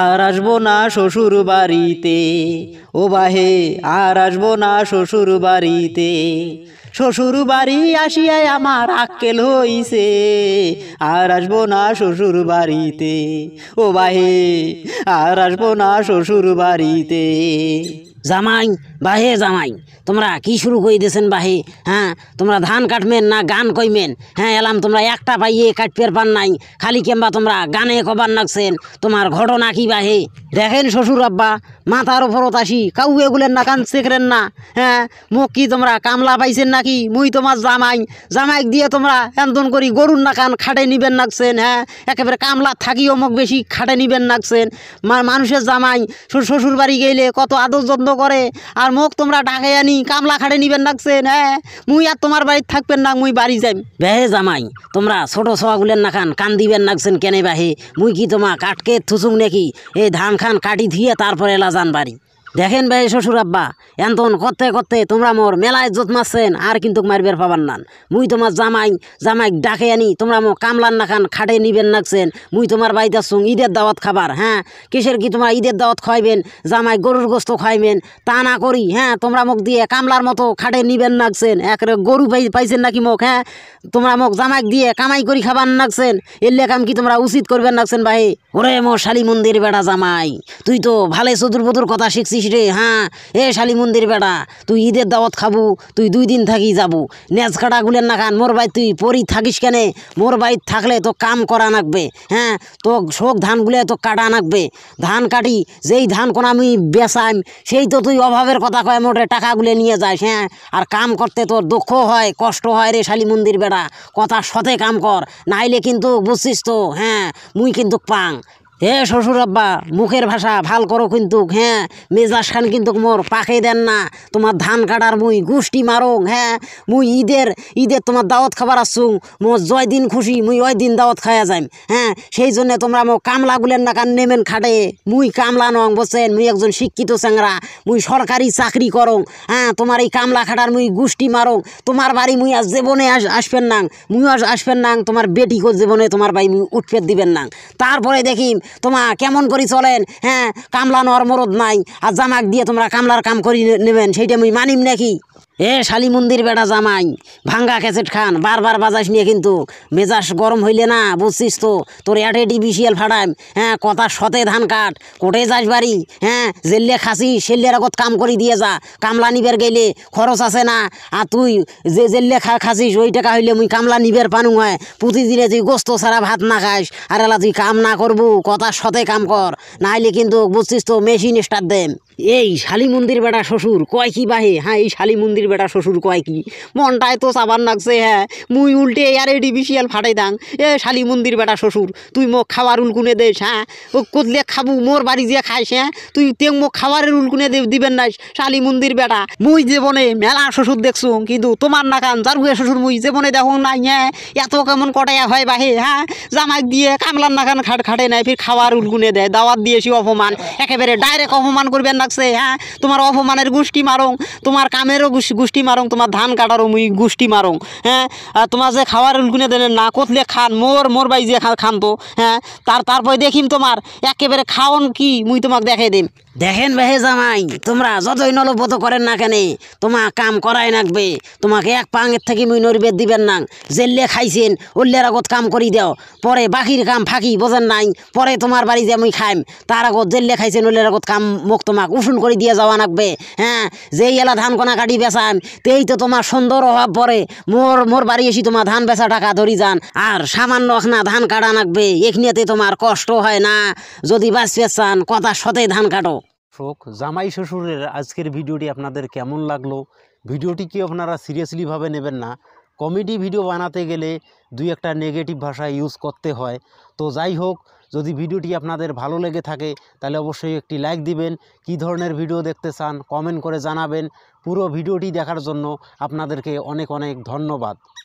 আর আসবো না শ্বশুর বাড়িতে ও বাহে আর আসবো না শ্বশুর বাড়িতে শ্বশুর বাড়ি আসিয়াই আমার আক্কেল হইছে আর আসবো না শ্বশুর বাড়িতে ও বাহে আর আসবো না শ্বশুর বাড়িতে জামাই বাহে জামাই তোমরা কি শুরু করে দিয়েছেন বাহে হ্যাঁ তোমরা ধান কাটমেন না গান কইমেন হ্যাঁ এলাম তোমরা একটা পাইয়ে কাটপের পান নাই খালি কিংবা তোমরা গানে কবার নাকছেন তোমার ঘটনা কি বাহে দেখেন শ্বশুর আব্বা মাথার ওপরত আসি কাউ এগুলেন না কান শেখরেন না হ্যাঁ মুখ কি তোমরা কামলা পাইছেন নাকি মুই তোমার জামাই জামাই দিয়ে তোমরা এন্দন করি গরুর না কান খাটে নিবেন নাকছেন হ্যাঁ একেবারে কামলা থাকি অমুক বেশি খাটে নিবেন নাকছেন মানুষের জামাই শ্বশুর বাড়ি গেলে কত আদর যত্ন করে আর মোক তোমরা ডাকে আনি কামলা খাটে নিবেন ডাকছেন হ্যাঁ মুই আর তোমার বাড়ির থাকবেন না মুই বাড়ি যাই বেহে জামাই তোমরা ছোট সোয়াগুলেন না খান কান দিবেন নাকছেন কেনে বাহে মুই কি তোমা কাটকে থুসুং নাকি এই ধান খান কাটি ধুয়ে তারপরে এলা যান বাড়ি দেখেন ভাই শ্বশুর আব্বা এন্তন করতে করতে তোমরা মোর মেলায় যত মারছেন আর কিন্তু বের পাবার নান মুই তোমার জামাই জামাই ডাকে আনি তোমরা মো কামলার না খান খাটে নিবেন নাকছেন মুই তোমার বাড়িতে আসুন ঈদের দাওয়াত খাবার হ্যাঁ কিসের কি তোমরা ঈদের দাওয়াত খাইবেন জামাই গরুর গোস্ত খাইবেন তা না করি হ্যাঁ তোমরা মুখ দিয়ে কামলার মতো খাটে নিবেন নাকছেন একরে গরু পাইছেন নাকি মোক হ্যাঁ তোমরা মোক জামাই দিয়ে কামাই করি খাবার নাকছেন এর লেখাম কি তোমরা উচিত করবেন নাকছেন ভাই ওরে মো শালি মন্দির বেড়া জামাই তুই তো ভালে চতুর কথা শিখছিস রে হ্যাঁ এ শালি মন্দির বেটা তুই ঈদের দাওয়াত খাবু তুই দুই দিন থাকি যাবো ন্যাচ কাটা গুলের না খান মোর বাড়ি তুই পরি থাকিস কেনে মোর বাড়ি থাকলে তো কাম করা নাকবে হ্যাঁ তো শোক ধানগুলো তো কাটা নাকবে ধান কাটি যেই ধান কোন আমি বেচাইম সেই তো তুই অভাবের কথা কয় মোটে টাকাগুলো নিয়ে যাস হ্যাঁ আর কাম করতে তোর দুঃখ হয় কষ্ট হয় রে শালি মন্দির বেটা কথা সতে কাম কর নাইলে কিন্তু বুঝছিস তো হ্যাঁ মুই কিন্তু পাং হে শ্বশুর আব্বা মুখের ভাষা ভাল করো কিন্তু হ্যাঁ মেজাজ খান কিন্তু মোর পাখে দেন না তোমার ধান কাটার মুই গুষ্টি মারং হ্যাঁ মুই ঈদের ঈদের তোমার দাওয়াত খাবার আসুং মোর জয় দিন খুশি মুই ওই দিন দাওয়াত খাওয়া যাইম হ্যাঁ সেই জন্য তোমরা মো কামলা গুলেন না কান নেমেন খাটে মুই কামলা নং বসেন মুই একজন শিক্ষিত চ্যাংরা মুই সরকারি চাকরি করং হ্যাঁ তোমার এই কামলা খাটার মুই গুষ্টি মারং তোমার বাড়ি মুই আজ জীবনে আস আসবেন নাং মুই আস আসবেন নাং তোমার বেটি জীবনে তোমার বাড়ি মুই উৎপেদ দিবেন নাং তারপরে দেখিম তোমা কেমন করি চলেন হ্যাঁ কামলানোর মরদ নাই আর জামাক দিয়ে তোমরা কামলার কাম করি নেবেন সেইটা আমি মানিম নাকি এ শালি মন্দির বেড়া জামাই ভাঙ্গা ক্যাসেট খান বারবার বাজাস নিয়ে কিন্তু মেজাস গরম হইলে না বুঝছিস তো তোর অ্যাটে ডিবিসিএল ফাটাম হ্যাঁ কথা সতে ধান কাট কোটে যাস বাড়ি হ্যাঁ জেললে খাসি সেললে আগত কাম করি দিয়ে যা কামলা নিবের গেলে খরচ আছে না আর তুই যে জেললে খা খাসিস ওই টাকা হইলে মুই কামলা নিবের পানু হয় প্রতিদিনে তুই গোস্ত ছাড়া ভাত না খাস আর এলা তুই কাম না করবু কথা সতে কাম কর না কিন্তু বুঝছিস তো মেশিন স্টার দেন এই শালি মন্দির বেড়া শ্বশুর কয় কি বাহে হ্যাঁ এই শালি মন্দির শালির বেটা শ্বশুর কয় কি মনটায় তো সাবান লাগছে হ্যাঁ মুই উল্টে আর এডি বিশিয়াল ফাটাই দাং এ শালি মন্দির বেটা শ্বশুর তুই মোক খাওয়ার উলকুনে দেস হ্যাঁ ও কোদলে খাবু মোর বাড়ি যে খাইস হ্যাঁ তুই তেং মো খাবারের উলকুনে দে দিবেন না শালি মন্দির বেটা মুই জীবনে মেলা শ্বশুর দেখছো কিন্তু তোমার না নাকান যার শ্বশুর মুই জীবনে দেখো নাই হ্যাঁ এত কেমন কটাইয়া হয় বাহে হ্যাঁ জামাক দিয়ে কামলার না নাকান খাট খাটে নেয় ফির খাওয়ার উলকুনে দেয় দাওয়াত দিয়েছি অপমান একেবারে ডাইরেক্ট অপমান করবেন লাগছে হ্যাঁ তোমার অপমানের গোষ্ঠী মারং তোমার কামেরও গুষ্টি মারং তোমার ধান কাটারো মুই গুষ্টি মারং হ্যাঁ তোমার যে খাওয়ার উলগুনে দেন না কোথলে খান মোর মোর বাই যে খান তো হ্যাঁ তার তারপরে দেখিম তোমার একেবারে খাওন কি মুই তোমাকে দেখাই দিম দেখেন বেহে জামাই তোমরা যতই নলবত করেন না কেন তোমার কাম করাই নাকবে তোমাকে এক পাঙের থেকে মুই নরিবেদ দিবেন না জেললে খাইছেন উল্লের আগত কাম করি দাও পরে বাকির কাম ফাঁকি বোঝেন নাই পরে তোমার বাড়ি যে মুই খাইম তার আগত জেললে খাইছেন উল্লের আগত কাম মুখ তোমাক উষুন করে দিয়ে যাওয়া নাকবে হ্যাঁ যেই এলা ধান কণা কাটি বেচান তেই তো তোমার সুন্দর অভাব পরে মোর মোর বাড়ি এসে তোমার ধান বেচা টাকা ধরি যান আর সামান্য না ধান কাটা নাকবে এখনিয়াতে তোমার কষ্ট হয় না যদি বাঁচবে চান কথা সতে ধান কাটো দর্শক জামাই শ্বশুরের আজকের ভিডিওটি আপনাদের কেমন লাগলো ভিডিওটি কি আপনারা সিরিয়াসলিভাবে নেবেন না কমেডি ভিডিও বানাতে গেলে দুই একটা নেগেটিভ ভাষা ইউজ করতে হয় তো যাই হোক যদি ভিডিওটি আপনাদের ভালো লেগে থাকে তাহলে অবশ্যই একটি লাইক দিবেন কি ধরনের ভিডিও দেখতে চান কমেন্ট করে জানাবেন পুরো ভিডিওটি দেখার জন্য আপনাদেরকে অনেক অনেক ধন্যবাদ